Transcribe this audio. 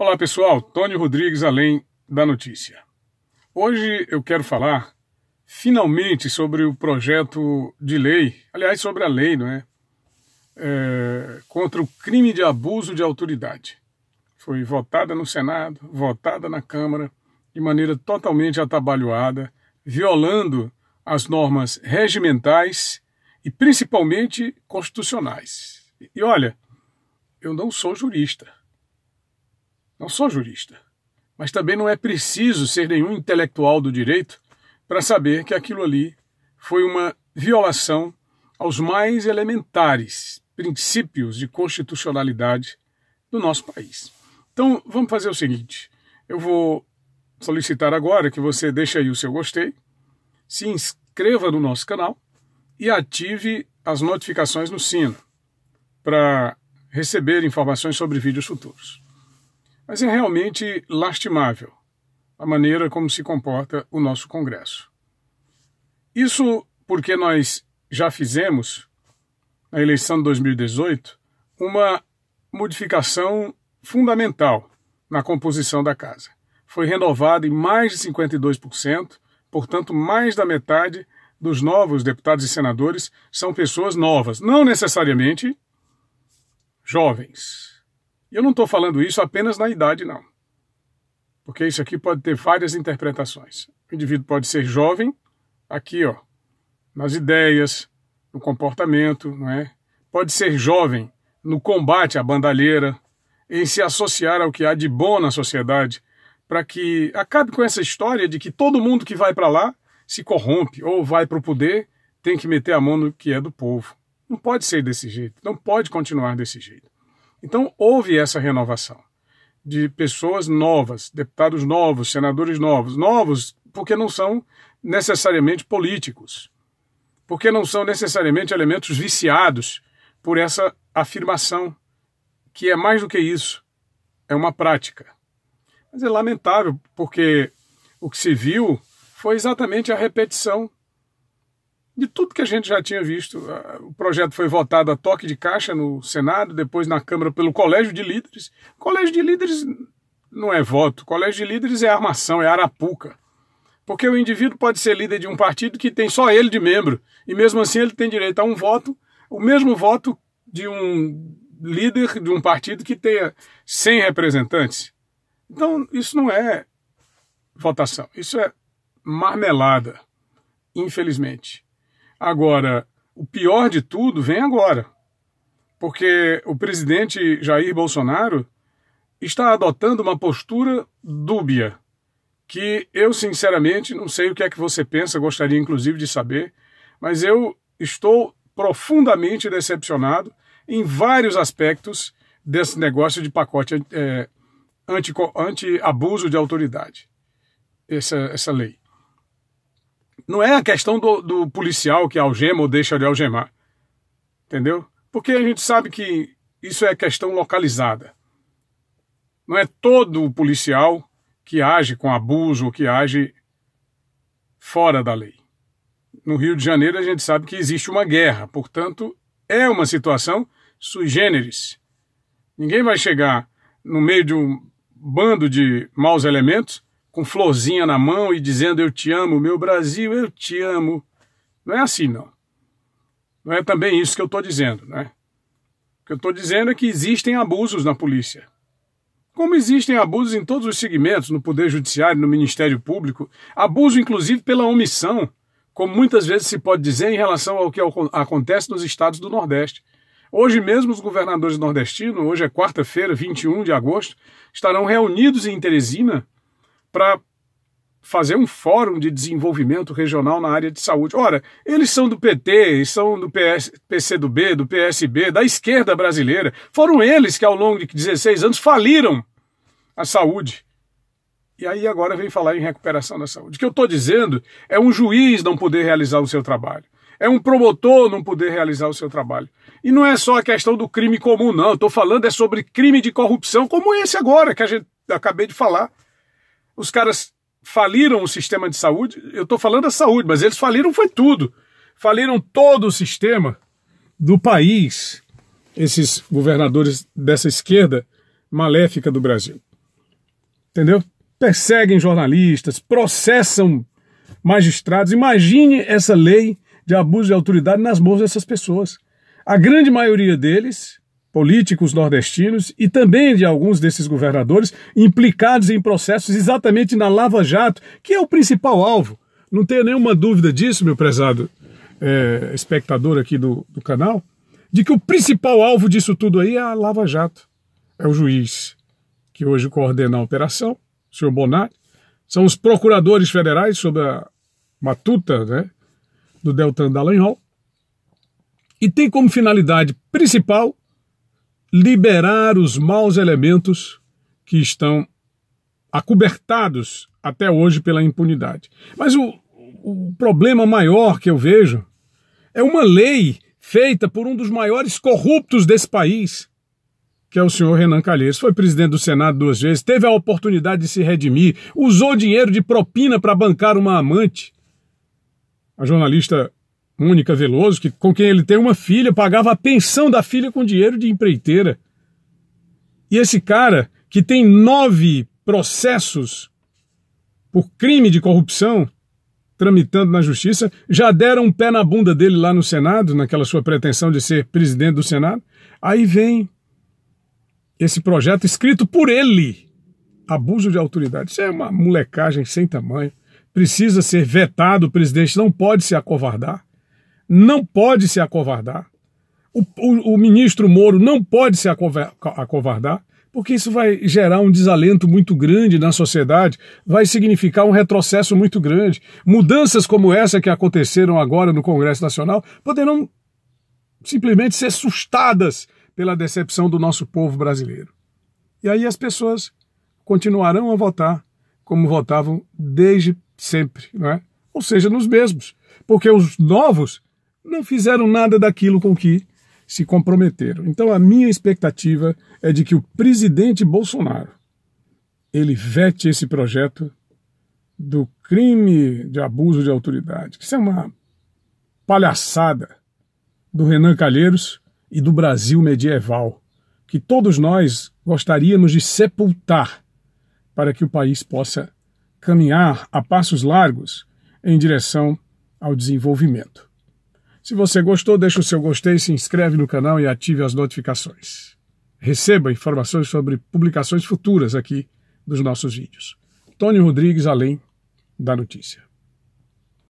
Olá pessoal, Tony Rodrigues Além da Notícia. Hoje eu quero falar finalmente sobre o projeto de lei, aliás, sobre a lei, não é? é contra o crime de abuso de autoridade. Foi votada no Senado, votada na Câmara, de maneira totalmente atabalhoada, violando as normas regimentais e principalmente constitucionais. E olha, eu não sou jurista não sou jurista, mas também não é preciso ser nenhum intelectual do direito para saber que aquilo ali foi uma violação aos mais elementares princípios de constitucionalidade do nosso país. Então, vamos fazer o seguinte: eu vou solicitar agora que você deixe aí o seu gostei, se inscreva no nosso canal e ative as notificações no sino para receber informações sobre vídeos futuros. Mas é realmente lastimável a maneira como se comporta o nosso Congresso. Isso porque nós já fizemos, na eleição de 2018, uma modificação fundamental na composição da Casa. Foi renovada em mais de 52%, portanto, mais da metade dos novos deputados e senadores são pessoas novas, não necessariamente jovens. E eu não estou falando isso apenas na idade, não. Porque isso aqui pode ter várias interpretações. O indivíduo pode ser jovem, aqui, ó, nas ideias, no comportamento, não é? Pode ser jovem no combate à bandalheira, em se associar ao que há de bom na sociedade, para que acabe com essa história de que todo mundo que vai para lá se corrompe ou vai para o poder tem que meter a mão no que é do povo. Não pode ser desse jeito, não pode continuar desse jeito. Então houve essa renovação de pessoas novas, deputados novos, senadores novos, novos porque não são necessariamente políticos, porque não são necessariamente elementos viciados por essa afirmação, que é mais do que isso, é uma prática. Mas é lamentável, porque o que se viu foi exatamente a repetição de tudo que a gente já tinha visto. Ah, o projeto foi votado a toque de caixa no Senado, depois na Câmara pelo Colégio de Líderes. Colégio de Líderes não é voto, Colégio de Líderes é armação, é arapuca. Porque o indivíduo pode ser líder de um partido que tem só ele de membro, e mesmo assim ele tem direito a um voto, o mesmo voto de um líder de um partido que tenha 100 representantes. Então, isso não é votação, isso é marmelada, infelizmente. Agora, o pior de tudo vem agora, porque o presidente Jair Bolsonaro está adotando uma postura dúbia, que eu, sinceramente, não sei o que é que você pensa, gostaria inclusive de saber, mas eu estou profundamente decepcionado em vários aspectos desse negócio de pacote é, anti-abuso anti de autoridade, essa, essa lei. Não é a questão do, do policial que algema ou deixa de algemar. Entendeu? Porque a gente sabe que isso é questão localizada. Não é todo policial que age com abuso ou que age fora da lei. No Rio de Janeiro a gente sabe que existe uma guerra, portanto, é uma situação sui generis. Ninguém vai chegar no meio de um bando de maus elementos com florzinha na mão e dizendo eu te amo, meu Brasil, eu te amo. Não é assim, não. Não é também isso que eu estou dizendo, né? O que eu estou dizendo é que existem abusos na polícia. Como existem abusos em todos os segmentos, no Poder Judiciário, no Ministério Público, abuso inclusive pela omissão, como muitas vezes se pode dizer em relação ao que acontece nos estados do Nordeste. Hoje mesmo, os governadores nordestinos, hoje é quarta-feira, 21 de agosto, estarão reunidos em Teresina para fazer um fórum de desenvolvimento regional na área de saúde. Ora, eles são do PT, são do PS, PCdoB, do PSB, da esquerda brasileira. Foram eles que ao longo de 16 anos faliram a saúde. E aí agora vem falar em recuperação da saúde. O que eu estou dizendo é um juiz não poder realizar o seu trabalho. É um promotor não poder realizar o seu trabalho. E não é só a questão do crime comum, não. Estou falando é sobre crime de corrupção, como esse agora que a gente acabei de falar. Os caras faliram o sistema de saúde. Eu estou falando da saúde, mas eles faliram foi tudo. Faliram todo o sistema do país, esses governadores dessa esquerda maléfica do Brasil. Entendeu? Perseguem jornalistas, processam magistrados. Imagine essa lei de abuso de autoridade nas mãos dessas pessoas. A grande maioria deles políticos nordestinos e também de alguns desses governadores implicados em processos exatamente na Lava Jato, que é o principal alvo. Não tenho nenhuma dúvida disso, meu prezado é, espectador aqui do, do canal, de que o principal alvo disso tudo aí é a Lava Jato. É o juiz que hoje coordena a operação, o senhor Bonatti, são os procuradores federais sob a matuta né, do Deltan Dallagnol, e tem como finalidade principal liberar os maus elementos que estão acobertados até hoje pela impunidade. Mas o, o problema maior que eu vejo é uma lei feita por um dos maiores corruptos desse país, que é o senhor Renan Calheiros. Foi presidente do Senado duas vezes, teve a oportunidade de se redimir, usou dinheiro de propina para bancar uma amante. A jornalista Mônica Veloso, que, com quem ele tem uma filha, pagava a pensão da filha com dinheiro de empreiteira. E esse cara, que tem nove processos por crime de corrupção tramitando na justiça, já deram um pé na bunda dele lá no Senado, naquela sua pretensão de ser presidente do Senado. Aí vem esse projeto escrito por ele. Abuso de autoridade. Isso é uma molecagem sem tamanho. Precisa ser vetado, o presidente não pode se acovardar não pode se acovardar. O, o, o ministro Moro não pode se acovardar, porque isso vai gerar um desalento muito grande na sociedade, vai significar um retrocesso muito grande. Mudanças como essa que aconteceram agora no Congresso Nacional poderão simplesmente ser assustadas pela decepção do nosso povo brasileiro. E aí as pessoas continuarão a votar como votavam desde sempre, não é? ou seja, nos mesmos, porque os novos não fizeram nada daquilo com que se comprometeram. Então a minha expectativa é de que o presidente Bolsonaro ele vete esse projeto do crime de abuso de autoridade, que isso é uma palhaçada do Renan Calheiros e do Brasil medieval, que todos nós gostaríamos de sepultar para que o país possa caminhar a passos largos em direção ao desenvolvimento. Se você gostou, deixe o seu gostei, se inscreve no canal e ative as notificações. Receba informações sobre publicações futuras aqui dos nossos vídeos. Tônio Rodrigues, além da notícia.